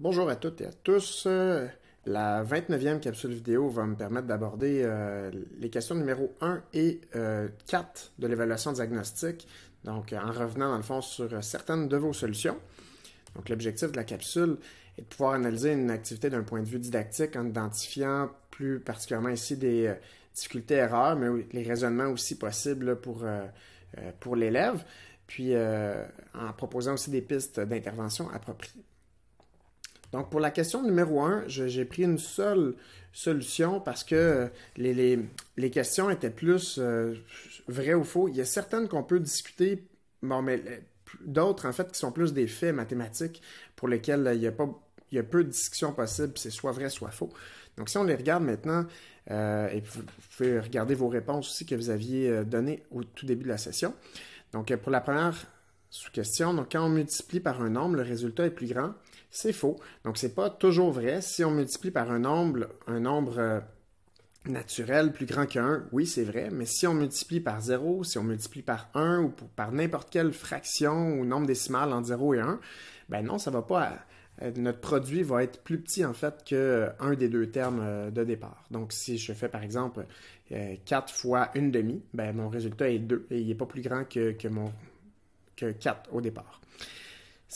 Bonjour à toutes et à tous. La 29e capsule vidéo va me permettre d'aborder euh, les questions numéro 1 et 4 euh, de l'évaluation diagnostique, donc euh, en revenant dans le fond sur certaines de vos solutions. Donc l'objectif de la capsule est de pouvoir analyser une activité d'un point de vue didactique en identifiant plus particulièrement ici des difficultés, erreurs, mais les raisonnements aussi possibles pour, pour l'élève, puis en proposant aussi des pistes d'intervention appropriées. Donc, pour la question numéro 1, j'ai pris une seule solution parce que euh, les, les, questions étaient plus euh, vraies ou faux. Il y a certaines qu'on peut discuter, bon, mais d'autres, en fait, qui sont plus des faits mathématiques pour lesquels euh, il y a pas il y a peu de discussion possible, c'est soit vrai, soit faux. Donc, si on les regarde maintenant, et vous pouvez regarder vos réponses aussi que vous aviez données au tout début de la session. Donc, pour la première sous-question, quand on multiplie par un nombre, le résultat est plus grand. C'est faux. Donc, ce n'est pas toujours vrai. Si on multiplie par un nombre, un nombre euh, naturel plus grand qu'un, oui, c'est vrai, mais si on multiplie par 0, si on multiplie par 1 ou par n'importe quelle fraction ou nombre décimal entre 0 et 1, ben non, ça va pas. Euh, notre produit va être plus petit en fait que euh, un des deux termes de départ. Donc si je fais par exemple 4 fois une demi, ben mon résultat est 2 et il n'est pas plus grand que, que, mon, que 4 au départ.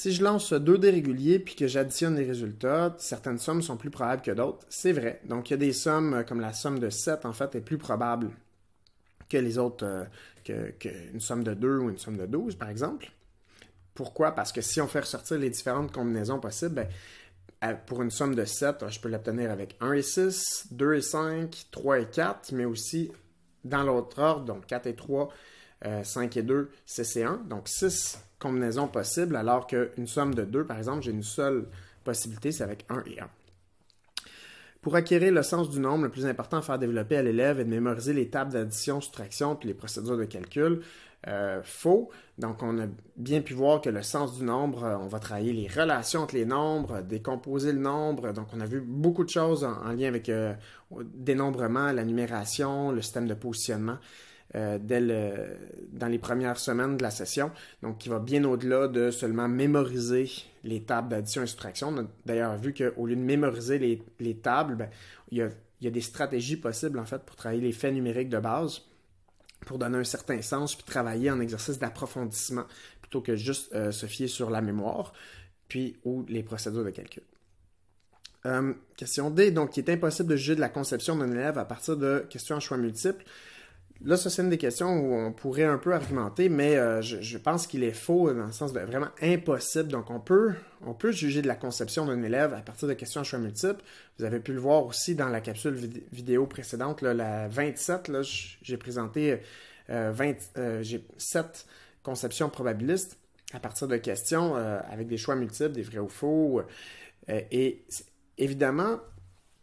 Si je lance deux dés réguliers puis que j'additionne les résultats, certaines sommes sont plus probables que d'autres. C'est vrai. Donc, il y a des sommes euh, comme la somme de 7, en fait, est plus probable que les autres, euh, qu'une somme de 2 ou une somme de 12, par exemple. Pourquoi? Parce que si on fait ressortir les différentes combinaisons possibles, ben, pour une somme de 7, je peux l'obtenir avec 1 et 6, 2 et 5, 3 et 4, mais aussi dans l'autre ordre, donc 4 et 3, 5 euh, et 2, c'est 1. Donc 6 combinaisons possibles, alors qu'une somme de 2, par exemple, j'ai une seule possibilité, c'est avec 1 et 1. Pour acquérir le sens du nombre, le plus important à faire développer à l'élève est de mémoriser les tables d'addition, soustraction, puis les procédures de calcul. Euh, faux. Donc, on a bien pu voir que le sens du nombre, euh, on va travailler les relations entre les nombres, décomposer le nombre. Donc, on a vu beaucoup de choses en, lien avec le dénombrement, la numération, le système de positionnement. Euh, dans les premières semaines de la session, donc qui va bien au-delà de seulement mémoriser les tables d'addition et soustraction. On a d'ailleurs vu qu'au lieu de mémoriser les, tables, ben, il, y a, des stratégies possibles en fait pour travailler les faits numériques de base pour donner un certain sens, puis travailler en exercice d'approfondissement, plutôt que juste euh, se fier sur la mémoire, puis ou les procédures de calcul. Euh, question D, donc il est impossible de juger de la conception d'un élève à partir de questions en choix multiples. Là, ça, c'est une des questions où on pourrait un peu argumenter, mais euh, je, pense qu'il est faux dans le sens de vraiment impossible. Donc, on peut, on peut juger de la conception d'un élève à partir de questions à choix multiples. Vous avez pu le voir aussi dans la capsule vidéo précédente, la 27. J'ai présenté 7 euh, euh, conceptions probabilistes à partir de questions avec des choix multiples, des vrais ou faux. et évidemment,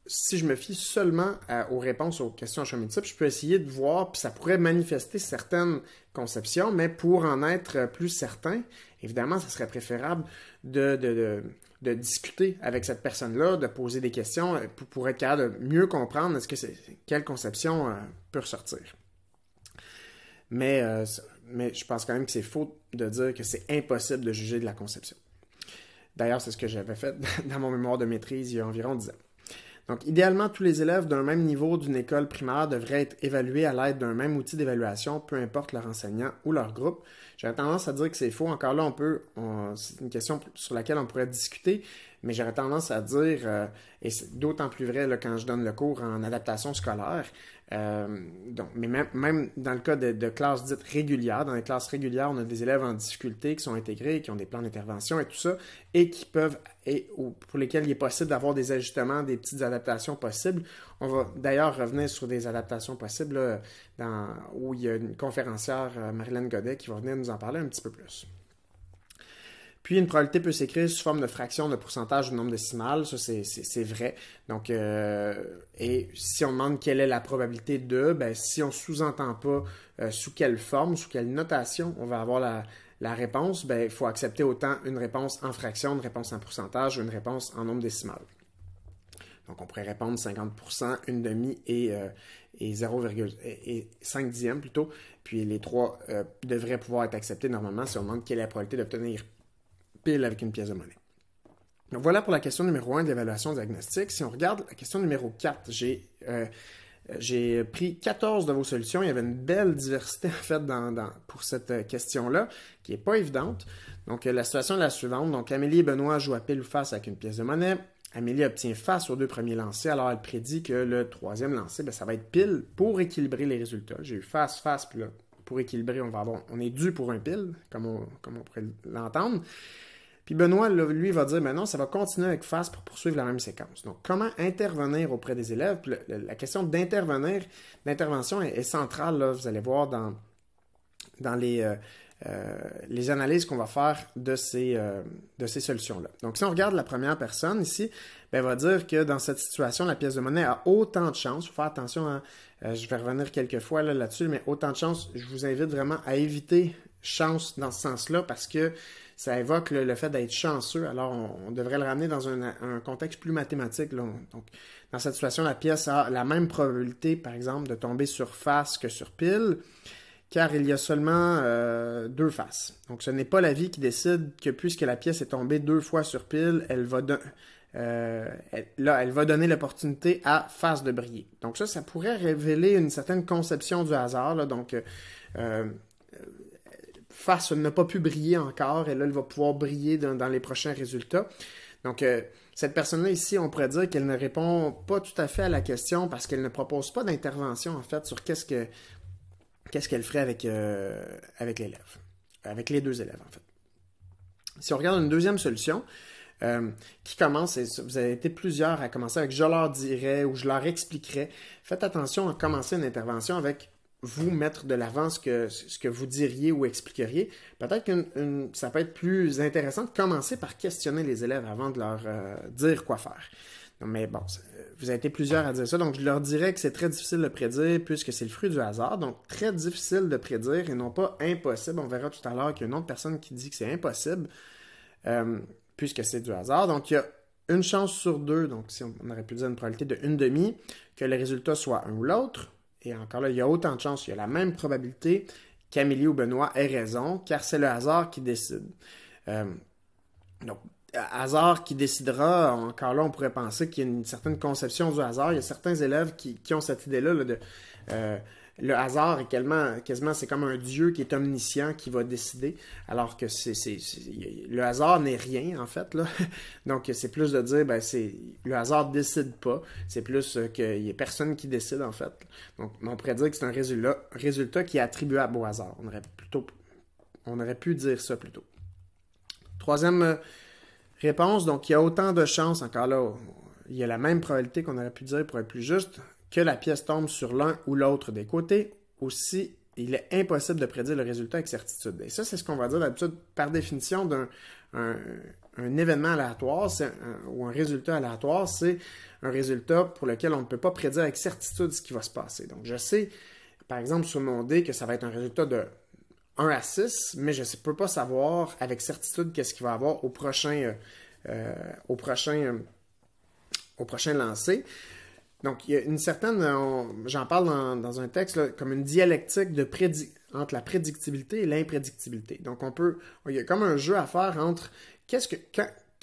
si je me fie seulement aux réponses aux questions en chemin de type, je peux essayer de voir, puis ça pourrait manifester certaines conceptions, mais pour en être plus certain, évidemment, ça serait préférable de, discuter avec cette personne-là, de poser des questions euh, pour, être capable de mieux comprendre est-ce que c'est, quelle conception euh, peut ressortir. Mais, euh, mais je pense quand même que c'est faux de dire que c'est impossible de juger de la conception. D'ailleurs, c'est ce que j'avais fait dans mon mémoire de maîtrise il y a environ 10 ans. Donc, idéalement, tous les élèves d'un même niveau d'une école primaire devraient être évalués à l'aide d'un même outil d'évaluation, peu importe leur enseignant ou leur groupe. J'ai tendance à dire que c'est faux. Encore là, on peut, c'est une question sur laquelle on pourrait discuter, mais j'aurais tendance à dire, euh, et c'est d'autant plus vrai quand je donne le cours en adaptation scolaire, euh, mais même, dans le cas de, classes dites régulières, dans les classes régulières, on a des élèves en difficulté qui sont intégrés, qui ont des plans d'intervention et tout ça, et qui peuvent, et pour lesquels il est possible d'avoir des ajustements, des petites adaptations possibles. On va d'ailleurs revenir sur des adaptations possibles où il y a une conférencière, euh, Marilyn Godet, qui va venir nous en parler un petit peu plus. Puis une probabilité peut s'écrire sous forme de fraction, de pourcentage ou de nombre décimal. Ça, c'est vrai. Donc, euh, et si on demande quelle est la probabilité de, ben, si on ne sous-entend pas euh, sous quelle forme, sous quelle notation on va avoir la, réponse, ben, il faut accepter autant une réponse en fraction, une réponse en pourcentage, ou une réponse en nombre décimal. Donc, on pourrait répondre 50%, une demi et, euh, et 0, et 5 plutôt. Puis les trois devraient pouvoir être acceptés normalement si on demande quelle est la probabilité d'obtenir pile avec une pièce de monnaie. Donc voilà pour la question numéro 1 de l'évaluation diagnostique. Si on regarde la question numéro 4, euh, j'ai pris 14 de vos solutions. Il y avait une belle diversité, en fait, pour cette euh, question-là, qui n'est pas évidente. Donc, euh, la situation est la suivante. Donc, Amélie et Benoît jouent à pile ou face avec une pièce de monnaie. Amélie obtient face aux deux premiers lancers, alors elle prédit que le troisième lancer, ben, ça va être pile pour équilibrer les résultats. J'ai eu face, face, puis pour équilibrer, on va on est dû pour un pile, comme on pourrait l'entendre. Puis Benoît, lui, va dire, ben non, ça va continuer avec face pour poursuivre la même séquence. Donc, comment intervenir auprès des élèves? la question d'intervenir, d'intervention est, centrale, là, vous allez voir dans, dans les, euh, euh, les analyses qu'on va faire de ces, euh, de ces solutions-là. Donc, si on regarde la première personne ici, bien, elle va dire que dans cette situation, la pièce de monnaie a autant de chance, Il faut faire attention, hein, je vais revenir quelques fois là, là-dessus, mais autant de chance, je vous invite vraiment à éviter chance dans ce sens-là parce que ça évoque le, fait d'être chanceux. Alors, on, devrait le ramener dans un, contexte plus mathématique. donc, dans cette situation, la pièce a la même probabilité, par exemple, de tomber sur face que sur pile, car il y a seulement euh, deux faces. Donc, ce n'est pas la vie qui décide que puisque la pièce est tombée deux fois sur pile, elle va, euh, elle va donner l'opportunité à face de briller. Donc ça, ça pourrait révéler une certaine conception du hasard. donc, euh, face n'a pas pu briller encore et là, elle va pouvoir briller dans, les prochains résultats. Donc, euh, cette personne-là ici, on pourrait dire qu'elle ne répond pas tout à fait à la question parce qu'elle ne propose pas d'intervention en fait sur qu'est-ce que qu'est-ce qu'elle ferait avec, euh, avec l'élève, avec les deux élèves en fait. Si on regarde une deuxième solution, euh, qui commence, vous avez été plusieurs à commencer avec je leur dirais ou je leur expliquerai Faites attention à commencer une intervention avec vous mettre de l'avant ce que, ce que vous diriez ou expliqueriez. Peut-être que ça peut être plus intéressant de commencer par questionner les élèves avant de leur euh, dire quoi faire. mais bon, vous avez été plusieurs à dire ça, donc je leur dirais que c'est très difficile de prédire puisque c'est le fruit du hasard, donc très difficile de prédire et non pas impossible. On verra tout à l'heure qu'il y a une autre personne qui dit que c'est impossible euh, puisque c'est du hasard. Donc il y a une chance sur deux, donc si on, on aurait pu dire une probabilité de une demi, que le résultat soit un ou l'autre et encore là, il y a autant de chances, il y a la même probabilité qu'Amélie ou Benoît ait raison, car c'est le hasard qui décide. Euh, donc, hasard qui décidera, encore là, on pourrait penser qu'il y a une certaine conception du hasard. Il y a certains élèves qui, ont cette idée-là de. Euh, le hasard est quasiment, quasiment c'est comme un Dieu qui est omniscient, qui va décider, alors que c'est, le hasard n'est rien, en fait. Là. Donc, c'est plus de dire, ben, c'est, le hasard décide pas, c'est plus euh, qu'il n'y a personne qui décide, en fait. Donc, on pourrait dire que c'est un résultat, résultat qui est attribuable au hasard. On aurait, plutôt, on aurait pu dire ça plutôt. Troisième euh, réponse, donc il y a autant de chances, encore là, il y a la même probabilité qu'on aurait pu dire pour être plus juste, que la pièce tombe sur l'un ou l'autre des côtés, aussi il est impossible de prédire le résultat avec certitude. Et ça, c'est ce qu'on va dire d'habitude par définition d'un événement aléatoire ou un résultat aléatoire, c'est un résultat pour lequel on ne peut pas prédire avec certitude ce qui va se passer. Donc, je sais, par exemple, sur mon dé que ça va être un résultat de 1 à 6, mais je ne peux pas savoir avec certitude qu'est-ce qu'il va avoir au prochain, euh, euh, au prochain, euh, au prochain lancer. Donc, il y a une certaine, j'en parle dans, un texte, comme une dialectique de entre la prédictibilité et l'imprédictibilité. Donc, on peut, il y a comme un jeu à faire entre qu'est-ce que,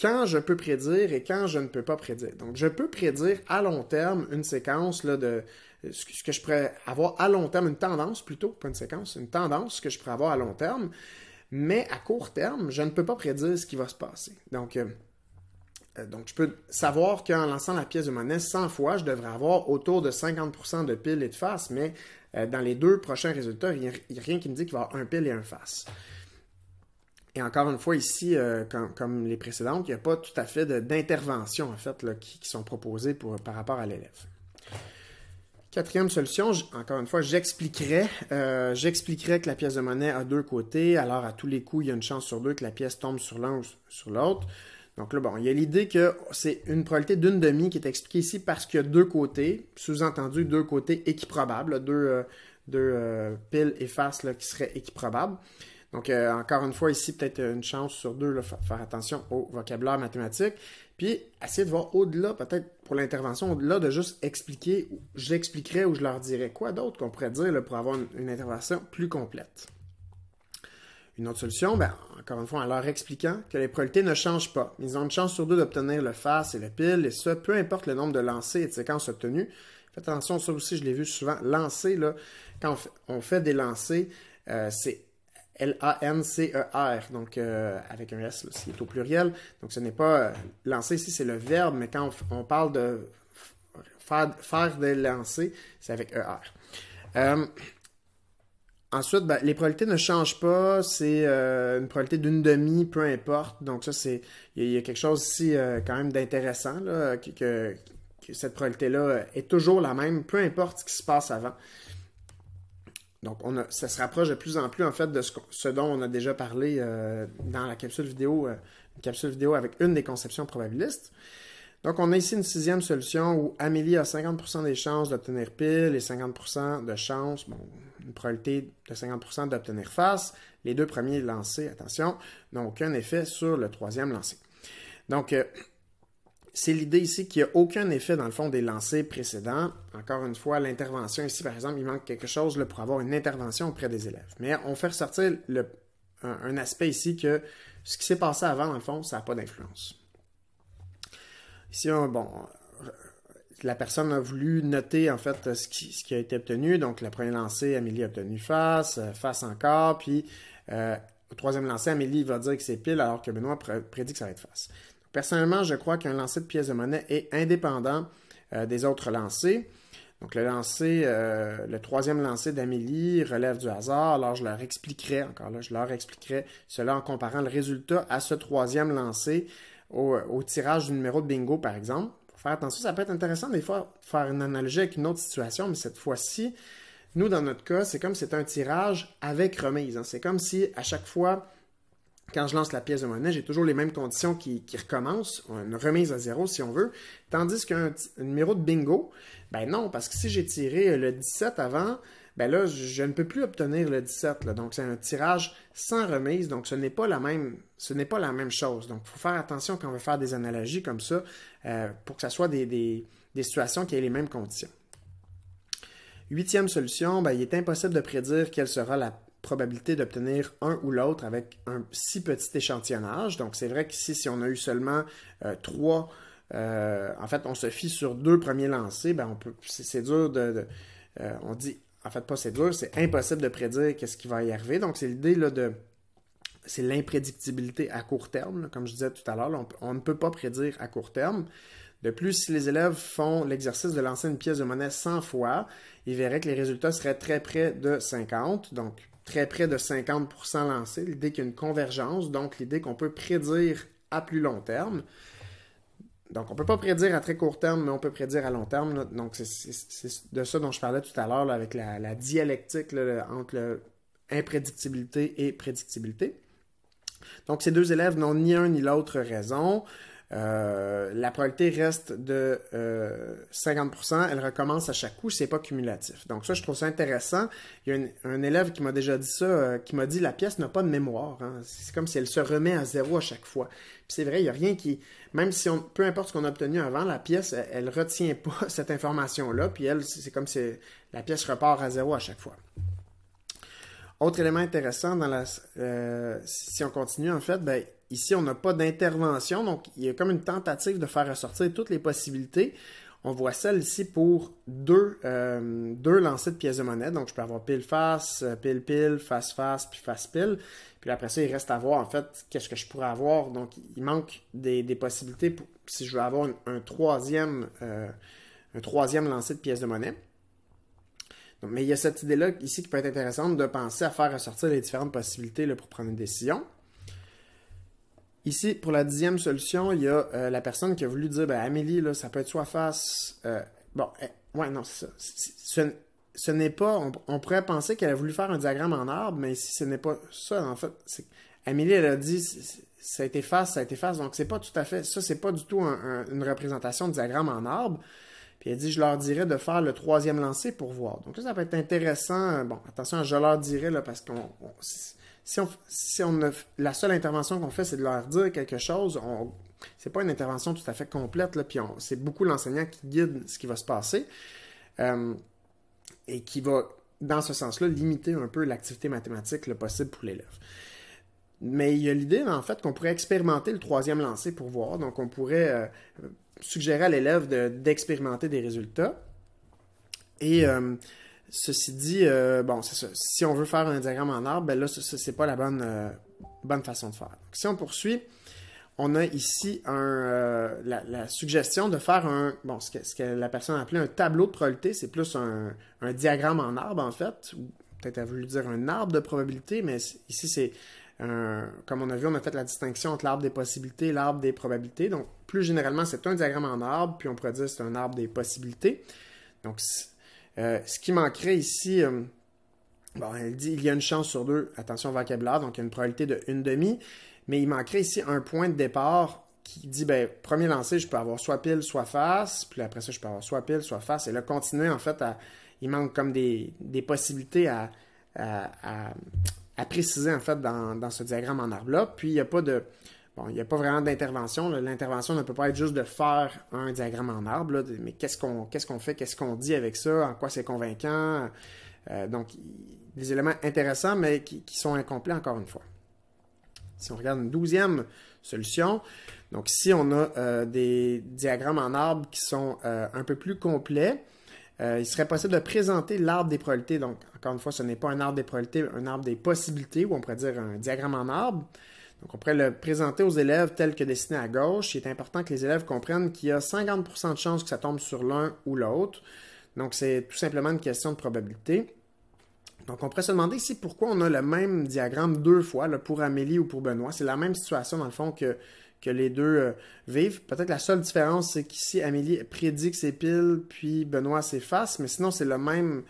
quand, je peux prédire et quand je ne peux pas prédire. Donc, je peux prédire à long terme une séquence de ce que je pourrais avoir à long terme, une tendance plutôt, pas une séquence, une tendance que je pourrais avoir à long terme, mais à court terme, je ne peux pas prédire ce qui va se passer. Donc, euh, euh, donc, je peux savoir qu'en lançant la pièce de monnaie 100 fois, je devrais avoir autour de 50% de pile et de face, mais euh, dans les deux prochains résultats, il n'y a rien qui me dit qu'il va y avoir un pile et un face. Et encore une fois, ici, euh, comme, les précédentes, il n'y a pas tout à fait d'intervention en fait, qui, sont proposées par rapport à l'élève. Quatrième solution, encore une fois, j'expliquerai. j'expliquerai que la pièce de monnaie a deux côtés, alors à tous les coups, il y a une chance sur deux que la pièce tombe sur l'un ou sur l'autre. Donc bon, il y a l'idée que c'est une probabilité d'une demi qui est expliquée ici parce qu'il y a deux côtés, sous-entendu deux côtés équiprobables, deux, euh, euh, piles et faces qui seraient équiprobables. Donc, euh, encore une fois, ici, peut-être une chance sur deux, faire attention au vocabulaire mathématique. Puis, essayer de voir au-delà, peut-être pour l'intervention, au-delà de juste expliquer, j'expliquerai ou je leur dirai quoi d'autre qu'on pourrait dire pour avoir une intervention plus complète. Une autre solution, ben, encore une fois, en leur expliquant que les priorités ne changent pas. Ils ont une chance sur deux d'obtenir le face et le pile, et ce, peu importe le nombre de lancers et de séquences obtenues. Faites attention, ça aussi, je l'ai vu souvent. Lancer, là, quand on fait, des lancers, euh, c'est L-A-N-C-E-R, donc euh, avec un S, c'est au pluriel. Donc ce n'est pas euh, lancer ici, c'est le verbe, mais quand on, parle de faire, des lancers, c'est avec E-R. Ensuite, ben, les probabilités ne changent pas. C'est euh, une probabilité d'une demi, peu importe. Donc ça, c'est il y, a quelque chose ici euh, quand même d'intéressant que, cette probabilité-là euh, est toujours la même, peu importe ce qui se passe avant. Donc on ça se rapproche de plus en plus en fait de ce, dont on a déjà parlé dans la capsule vidéo, une capsule vidéo avec une des conceptions probabilistes. Donc, on a ici une sixième solution où Amélie a 50% des chances d'obtenir pile et 50% de chances, bon, une probabilité de 50 d'obtenir face. Les deux premiers lancés, attention, n'ont aucun effet sur le troisième lancé. Donc, euh, c'est l'idée ici qu'il n'y a aucun effet dans le fond des lancés précédents. Encore une fois, l'intervention ici, par exemple, il manque quelque chose pour avoir une intervention auprès des élèves. Mais on fait ressortir le, un, aspect ici que ce qui s'est passé avant, dans le fond, ça n'a pas d'influence. Ici, on, bon, la personne a voulu noter en fait ce qui, a été obtenu. Donc, le premier lancé, Amélie a obtenu face, euh, face encore, puis euh, au troisième lancé, Amélie va dire que c'est pile alors que Benoît prédit que ça va être face. personnellement, je crois qu'un lancer de pièce de monnaie est indépendant euh, des autres lancers. Donc, le le troisième lancé d'Amélie relève du hasard. Alors, je leur expliquerai, encore là, je leur expliquerai cela en comparant le résultat à ce troisième lancé au tirage du numéro de bingo, par exemple attention. Ça peut être intéressant des fois de faire une analogie avec une autre situation, mais cette fois-ci, nous, dans notre cas, c'est comme si c'était un tirage avec remise. Hein. C'est comme si à chaque fois, quand je lance la pièce de monnaie, j'ai toujours les mêmes conditions qui, qui, recommencent, une remise à zéro si on veut. Tandis qu'un numéro de bingo, ben non, parce que si j'ai tiré le 17 avant, ben là, je ne peux plus obtenir le 17. Donc, c'est un tirage sans remise. Donc, ce n'est pas la même, ce n'est pas la même chose. Donc, il faut faire attention quand on veut faire des analogies comme ça euh, pour que ce soit des, situations qui aient les mêmes conditions. Huitième solution, ben, il est impossible de prédire quelle sera la probabilité d'obtenir un ou l'autre avec un si petit échantillonnage. Donc, c'est vrai qu'ici, si on a eu seulement euh, trois, euh, en fait, on se fie sur deux premiers lancers, ben, c'est, dur de, on dit en fait, pas c'est dur, c'est impossible de prédire qu'est-ce qui va y arriver. Donc, c'est l'idée là, de. C'est l'imprédictibilité à court terme. comme je disais tout à l'heure, on, ne peut pas prédire à court terme. De plus, si les élèves font l'exercice de lancer une pièce de monnaie 100 fois, ils verraient que les résultats seraient très près de 50, donc très près de 50 lancés. L'idée qu'il y a une convergence, donc l'idée qu'on peut prédire à plus long terme. Donc, on ne peut pas prédire à très court terme, mais on peut prédire à long terme. Donc, c'est de ça dont je parlais tout à l'heure avec la, dialectique entre imprédictibilité et prédictibilité. Donc, ces deux élèves n'ont ni un ni l'autre raison. Euh, la probabilité reste de 50%. Euh, elle recommence à chaque coup. C'est pas cumulatif. Donc ça, je trouve ça intéressant. Il y a un élève qui m'a déjà dit ça, euh, qui m'a dit la pièce n'a pas de mémoire. Hein. C'est comme si elle se remet à zéro à chaque fois. Puis c'est vrai, il n'y a rien qui, même si on, peu importe ce qu'on a obtenu avant, la pièce, elle, retient pas cette information-là. Puis elle, c'est comme si la pièce repart à zéro à chaque fois. Autre élément intéressant dans la, si on continue en fait, ben, Ici, on n'a pas d'intervention, donc il y a comme une tentative de faire ressortir toutes les possibilités. On voit celle ici pour deux, euh, deux lancers de pièces de monnaie. Donc, je peux avoir pile-face, pile-pile, face-face, euh, puis face-pile. Puis après ça, il reste à voir, en fait, qu'est-ce que je pourrais avoir. Donc, il manque des, possibilités si je veux avoir un, troisième, euh, un troisième lancer de pièces de monnaie. mais il y a cette idée-là ici qui peut être intéressante de penser à faire ressortir les différentes possibilités pour prendre une décision. Ici, pour la dixième solution, il y a euh, la personne qui a voulu dire ben, Amélie, là, ça peut être soit face. Euh, bon, euh, ouais, non, ça. Ce, n'est pas. On, pourrait penser qu'elle a voulu faire un diagramme en arbre, mais si ce n'est pas ça, en fait. Amélie, elle a dit ça a été face, ça a été face. Donc, c'est pas tout à fait. Ça, c'est pas du tout une représentation de diagramme en arbre. Puis elle dit, je leur dirais de faire le troisième lancer pour voir. Donc ça peut être intéressant. Bon, attention, je leur dirais, là, parce qu'on si on, la seule intervention qu'on fait, c'est de leur dire quelque chose, ce c'est pas une intervention tout à fait complète, là, puis c'est beaucoup l'enseignant qui guide ce qui va se passer euh, et qui va, dans ce sens-là, limiter un peu l'activité mathématique le possible pour l'élève. Mais il y a l'idée, en fait, qu'on pourrait expérimenter le troisième lancer pour voir. Donc, on pourrait euh, suggérer à l'élève d'expérimenter des résultats. Et euh, Ceci dit, euh, bon, Si on veut faire un diagramme en arbre, ben là, ce n'est pas la bonne, euh, bonne façon de faire. si on poursuit, on a ici euh, la, suggestion de faire un, bon, ce que, la personne a appelé un tableau de probabilité. C'est plus un, diagramme en arbre, en fait, peut-être a voulu dire un arbre de probabilité, mais ici, c'est, comme on a vu, on a fait la distinction entre l'arbre des possibilités et l'arbre des probabilités. Donc, plus généralement, c'est un diagramme en arbre, puis on pourrait dire c'est un arbre des possibilités. Donc, euh, ce qui manquerait ici, euh, bon, dit il y a une chance sur deux, attention vocabulaire, donc il y a une probabilité de une demi, mais il manquerait ici un point de départ qui dit ben, premier lancer, je peux avoir soit pile, soit face, puis après ça, je peux avoir soit pile, soit face, et là, continuer en fait à. Il manque comme des, possibilités à, préciser en fait dans, dans ce diagramme en arbre-là. Puis il n'y a pas de Bon, il n'y a pas vraiment d'intervention. L'intervention ne peut pas être juste de faire un diagramme en arbre, mais qu'est-ce qu'on fait, qu'est-ce qu'on dit avec ça, en quoi c'est convaincant. Euh, donc, des éléments intéressants, mais qui, sont incomplets encore une fois. Si on regarde une douzième solution, donc si on a euh, des diagrammes en arbre qui sont euh, un peu plus complets, il serait possible de présenter l'arbre des probabilités. Donc, encore une fois, ce n'est pas un arbre des probabilités, un arbre des possibilités, ou on pourrait dire un diagramme en arbre. Donc, on pourrait le présenter aux élèves tel que dessiné à gauche. Il est important que les élèves comprennent qu'il y a 50 de chances que ça tombe sur l'un ou l'autre. Donc, c'est tout simplement une question de probabilité. Donc, on pourrait se demander ici pourquoi on a le même diagramme deux fois, pour Amélie ou pour Benoît. C'est la même situation, dans le fond, que, que les deux euh, vivent. Peut-être la seule différence, c'est qu'ici, Amélie prédit que c'est pile, puis Benoît s'efface, mais sinon, c'est le même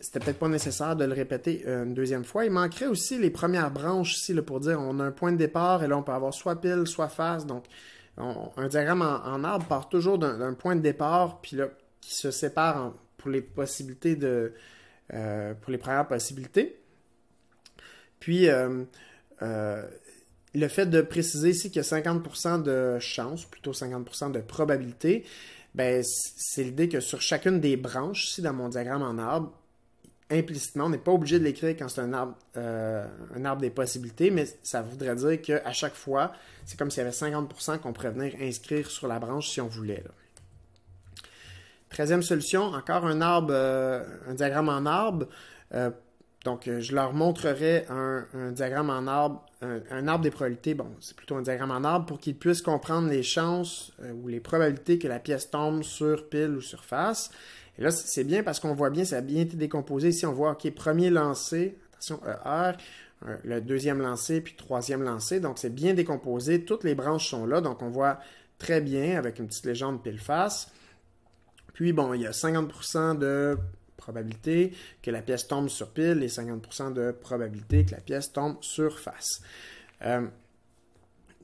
c'était peut-être pas nécessaire de le répéter une deuxième fois. Il manquerait aussi les premières branches ici pour dire on a un point de départ et là on peut avoir soit pile, soit face. Donc un diagramme en, arbre part toujours d'un point de départ puis qui se sépare pour les possibilités de euh, pour les premières possibilités. Puis euh, euh, le fait de préciser ici qu'il y a 50% de chance, plutôt 50% de probabilité, ben, c'est l'idée que sur chacune des branches, ici dans mon diagramme en arbre, implicitement, on n'est pas obligé de l'écrire quand c'est un arbre, euh, des possibilités, mais ça voudrait dire qu'à chaque fois, c'est comme s'il y avait 50% qu'on pourrait venir inscrire sur la branche si on voulait. Treizième solution, encore un arbre, euh, un diagramme en arbre. Euh, donc, euh, je leur montrerai un, diagramme en arbre, un, arbre des probabilités, bon, c'est plutôt un diagramme en arbre, pour qu'ils puissent comprendre les chances euh, ou les probabilités que la pièce tombe sur pile ou surface. Et là, c'est bien parce qu'on voit bien, ça a bien été décomposé. Ici, on voit, OK, premier lancé, attention, ER, le deuxième lancé, puis troisième lancé. Donc, c'est bien décomposé. Toutes les branches sont là. Donc, on voit très bien avec une petite légende pile face. Puis, bon, il y a 50% de probabilité que la pièce tombe sur pile et 50 de probabilité que la pièce tombe sur face. Euh,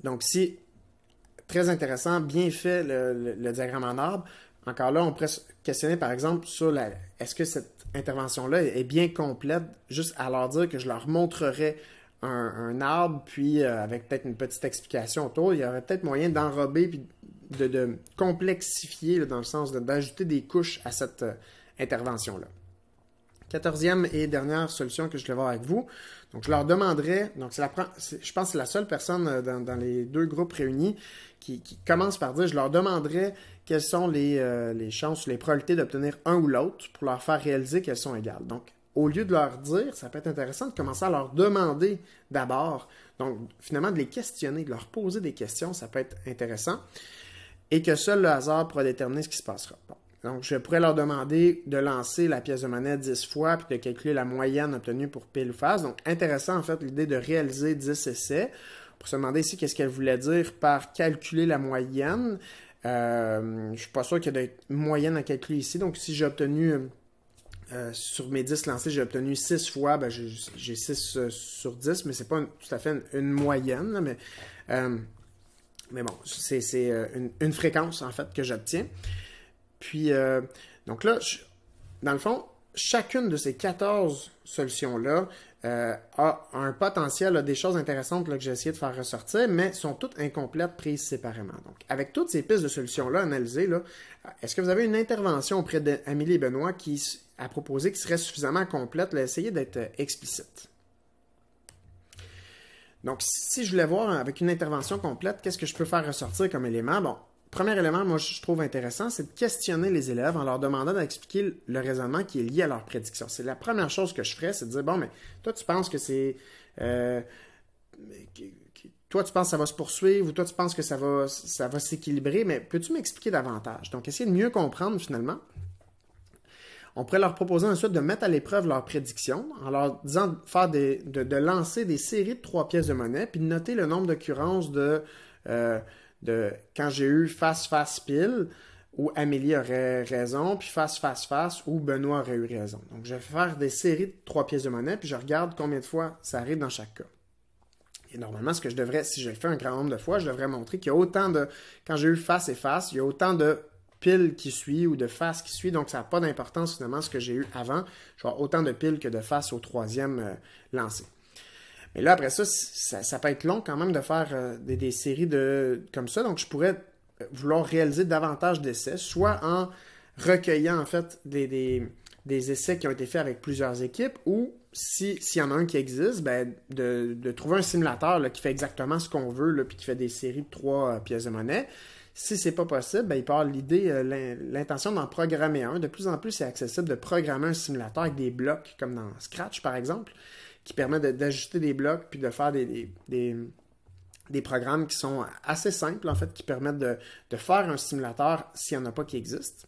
donc, si très intéressant, bien fait le, diagramme en arbre, encore là, on pourrait se questionner par exemple sur est-ce que cette intervention-là est bien complète, juste à leur dire que je leur montrerai un, arbre, puis euh, avec peut-être une petite explication autour, il y aurait peut-être moyen d'enrober puis de, complexifier dans le sens d'ajouter des couches à cette euh, intervention-là. Quatorzième et dernière solution que je vais voir avec vous. Donc, je leur demanderai, donc la, je pense que c'est la seule personne euh, dans, les deux groupes réunis qui, commence par dire, je leur demanderai quelles sont les, euh, chances, les probabilités d'obtenir un ou l'autre pour leur faire réaliser qu'elles sont égales. Donc, au lieu de leur dire, ça peut être intéressant de commencer à leur demander d'abord. Donc, finalement, de les questionner, de leur poser des questions, ça peut être intéressant. Et que seul le hasard pourra déterminer ce qui se passera. Bon. Donc, je pourrais leur demander de lancer la pièce de monnaie 10 fois puis de calculer la moyenne obtenue pour pile ou face. Donc, intéressant en fait l'idée de réaliser 10 essais pour se demander ici qu'est-ce qu'elle voulait dire par calculer la moyenne. Euh, je ne suis pas sûr qu'il y ait de moyenne à calculer ici. Donc, si j'ai obtenu euh, euh, sur mes 10 lancés, j'ai obtenu 6 fois, ben, j'ai 6 sur 10, mais ce n'est pas tout à fait une, moyenne, mais, mais bon, c'est une, fréquence en fait que j'obtiens. Puis, euh, donc là, dans le fond, chacune de ces 14 solutions-là euh, a un potentiel, a des choses intéressantes que j'ai essayé de faire ressortir, mais sont toutes incomplètes prises séparément. Donc, avec toutes ces pistes de solutions-là analysées, là, est-ce que vous avez une intervention auprès d'Amélie Benoît qui a proposé qui serait suffisamment complète? essayez d'être euh, explicite. Donc, si je voulais voir avec une intervention complète, qu'est-ce que je peux faire ressortir comme élément? Bon, premier élément, moi, je trouve intéressant, c'est de questionner les élèves en leur demandant d'expliquer le raisonnement qui est lié à leur prédiction. C'est la première chose que je ferais, c'est de dire, bon, mais toi, tu penses que c'est... Euh, toi, tu penses que ça va se poursuivre ou toi, tu penses que ça va, ça va s'équilibrer, mais peux-tu m'expliquer davantage? Donc, essayer de mieux comprendre finalement. On pourrait leur proposer ensuite de mettre à l'épreuve leur prédiction en leur disant de, faire de, lancer des séries de trois pièces de monnaie puis de noter le nombre d'occurrences de... Euh, de quand j'ai eu face, face, pile, où Amélie aurait raison, puis face, face, face, où Benoît aurait eu raison. Donc, je vais faire des séries de trois pièces de monnaie, puis je regarde combien de fois ça arrive dans chaque cas. Et normalement, ce que je devrais, si j'ai fait un grand nombre de fois, je devrais montrer qu'il y a autant de. Quand j'ai eu face et face, il y a autant de piles qui suit ou de face qui suit, donc ça n'a pas d'importance finalement ce que j'ai eu avant. Je autant de piles que de face au troisième euh, lancé. Et là, après ça, ça, peut être long quand même de faire euh, des, séries de, comme ça. Donc, je pourrais euh, vouloir réaliser davantage d'essais, soit en recueillant en fait des, essais qui ont été faits avec plusieurs équipes, ou s'il y en a un qui existe, ben, de, trouver un simulateur qui fait exactement ce qu'on veut, là, puis qui fait des séries de trois euh, pièces de monnaie. Si c'est pas possible, ben, il parle l'idée, l'intention d'en programmer un. De plus en plus, c'est accessible de programmer un simulateur avec des blocs, comme dans Scratch, par exemple qui permet d'ajuster des blocs puis de faire des, des, programmes qui sont assez simples, en fait, qui permettent de, faire un simulateur s'il n'y en a pas qui existe.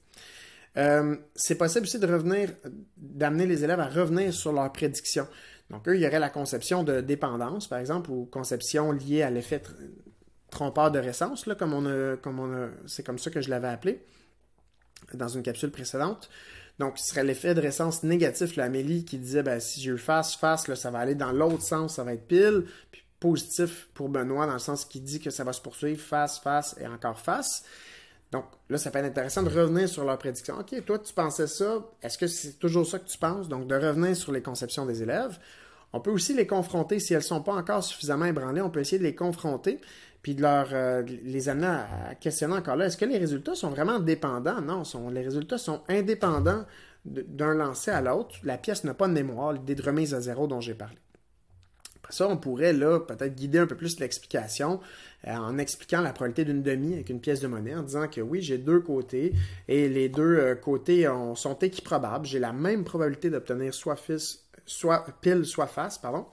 Euh, c'est possible aussi de revenir, d'amener les élèves à revenir sur leurs prédictions. Donc, eux, il y aurait la conception de dépendance, par exemple, ou conception liée à l'effet trompeur de récence, comme on a, comme c'est comme ça que je l'avais appelé dans une capsule précédente. Donc, ce serait l'effet de récence négatif de l'Amélie qui disait ben, si je face, face, ça va aller dans l'autre sens, ça va être pile. Puis positif pour Benoît dans le sens qu'il dit que ça va se poursuivre face, face et encore face. Donc là, ça peut être intéressant de revenir sur leur prédiction. « OK, toi, tu pensais ça. Est-ce que c'est toujours ça que tu penses? Donc, de revenir sur les conceptions des élèves. On peut aussi les confronter si elles ne sont pas encore suffisamment ébranlées. On peut essayer de les confronter puis de leur euh, les amener à questionner encore là, est-ce que les résultats sont vraiment dépendants? Non, les résultats sont indépendants d'un lancer à l'autre. La pièce n'a pas de mémoire, l'idée de remise à zéro dont j'ai parlé. Après ça, on pourrait là peut-être guider un peu plus l'explication euh, en expliquant la probabilité d'une demi avec une pièce de monnaie, en disant que oui, j'ai deux côtés et les deux euh, côtés sont équiprobables. J'ai la même probabilité d'obtenir soit, fils, soit pile, soit face, pardon.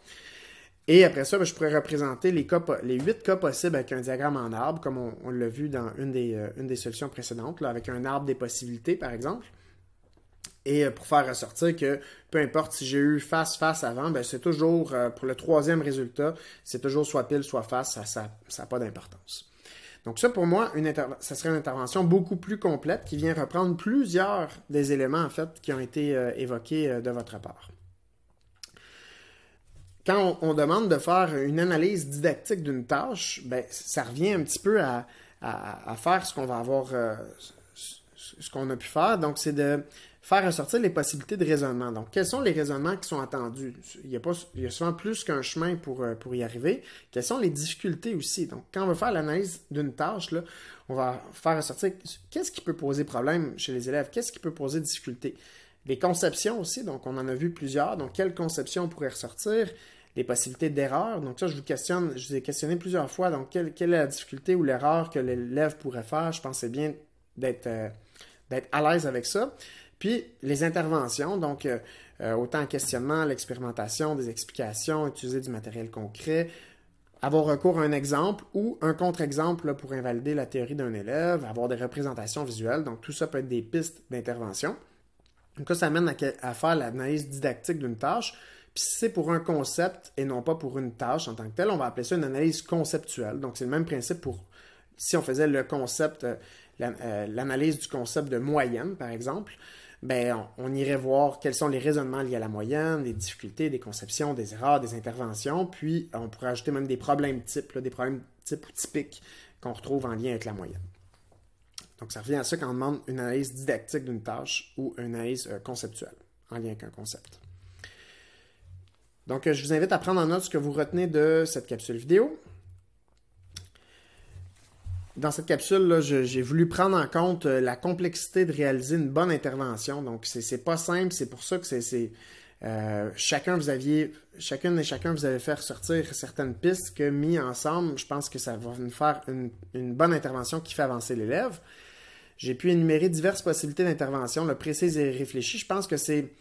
Et après ça, ben, je pourrais représenter les, huit cas possibles avec un diagramme en arbre, comme on, l'a vu dans une des, euh, solutions précédentes, avec un arbre des possibilités, par exemple. Et euh, pour faire ressortir que peu importe si j'ai eu face-face avant, ben, c'est toujours, euh, pour le troisième résultat, c'est toujours soit pile, soit face, ça n'a pas d'importance. Donc ça, pour moi, une ça serait une intervention beaucoup plus complète qui vient reprendre plusieurs des éléments, en fait, qui ont été évoqués de votre part quand on, demande de faire une analyse didactique d'une tâche, ben, ça revient un petit peu à, faire ce qu'on va avoir, euh, ce qu'on a pu faire. Donc, c'est de faire ressortir les possibilités de raisonnement. Donc, quels sont les raisonnements qui sont attendus? Il y a, pas, il souvent plus qu'un chemin euh, pour, y arriver. Quelles sont les difficultés aussi? Donc, quand on veut faire l'analyse d'une tâche, on va faire ressortir qu'est-ce qui peut poser problème chez les élèves, qu'est-ce qui peut poser difficulté. Des conceptions aussi, donc on en a vu plusieurs. Donc, quelles conceptions pourraient ressortir? Les possibilités d'erreur. Donc, ça, je vous questionne, je vous ai questionné plusieurs fois. Donc, quelle, est la difficulté ou l'erreur que l'élève pourrait faire? Je pensais bien d'être euh, à l'aise avec ça. Puis, les interventions. Donc, euh, euh, autant questionnement, l'expérimentation, des explications, utiliser du matériel concret, avoir recours à un exemple ou un contre-exemple pour invalider la théorie d'un élève, avoir des représentations visuelles. Donc, tout ça peut être des pistes d'intervention. Donc ça amène à, faire l'analyse didactique d'une tâche. Puis si c'est pour un concept et non pas pour une tâche en tant que telle, on va appeler ça une analyse conceptuelle. Donc c'est le même principe pour si on faisait le concept, euh, euh, l'analyse du concept de moyenne, par exemple. Bien, on, irait voir quels sont les raisonnements liés à la moyenne, les difficultés, des conceptions, des erreurs, des interventions, puis on pourrait ajouter même des problèmes types, des problèmes types ou typiques qu'on retrouve en lien avec la moyenne. Donc, ça revient à ça quand on demande une analyse didactique d'une tâche ou une analyse euh, conceptuelle en lien avec un concept. Donc, euh, je vous invite à prendre en note ce que vous retenez de cette capsule vidéo. Dans cette capsule, j'ai voulu prendre en compte euh, la complexité de réaliser une bonne intervention. Donc, c'est pas simple, c'est pour ça que c'est. chacun vous aviez, chacune et chacun vous avez fait ressortir certaines pistes que mis ensemble, je pense que ça va nous faire une bonne intervention qui fait avancer l'élève. J'ai pu énumérer diverses possibilités d'intervention, le précise et réfléchi. Je pense que c'est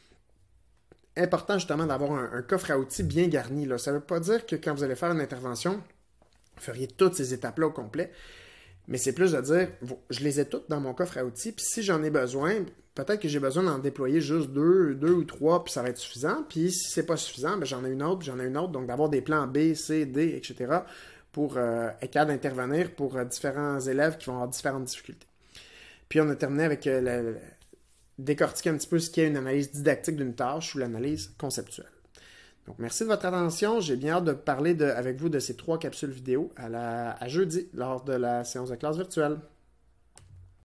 important justement d'avoir un, coffre à outils bien garni. Là. Ça ne veut pas dire que quand vous allez faire une intervention, vous feriez toutes ces étapes-là au complet. Mais c'est plus de dire, je les ai toutes dans mon coffre à outils, puis si j'en ai besoin, peut-être que j'ai besoin d'en déployer juste deux, deux ou trois, puis ça va être suffisant. Puis si n'est pas suffisant, ben, j'en ai une autre, j'en ai une autre. Donc d'avoir des plans B, C, D, etc. pour euh, être capable d'intervenir pour euh, différents élèves qui vont avoir différentes difficultés. Puis on a terminé avec euh, décortiquer un petit peu ce qu'est une analyse didactique d'une tâche ou l'analyse conceptuelle. Donc merci de votre attention. J'ai bien hâte de parler avec vous de ces trois capsules vidéo à jeudi lors de la séance de classe virtuelle.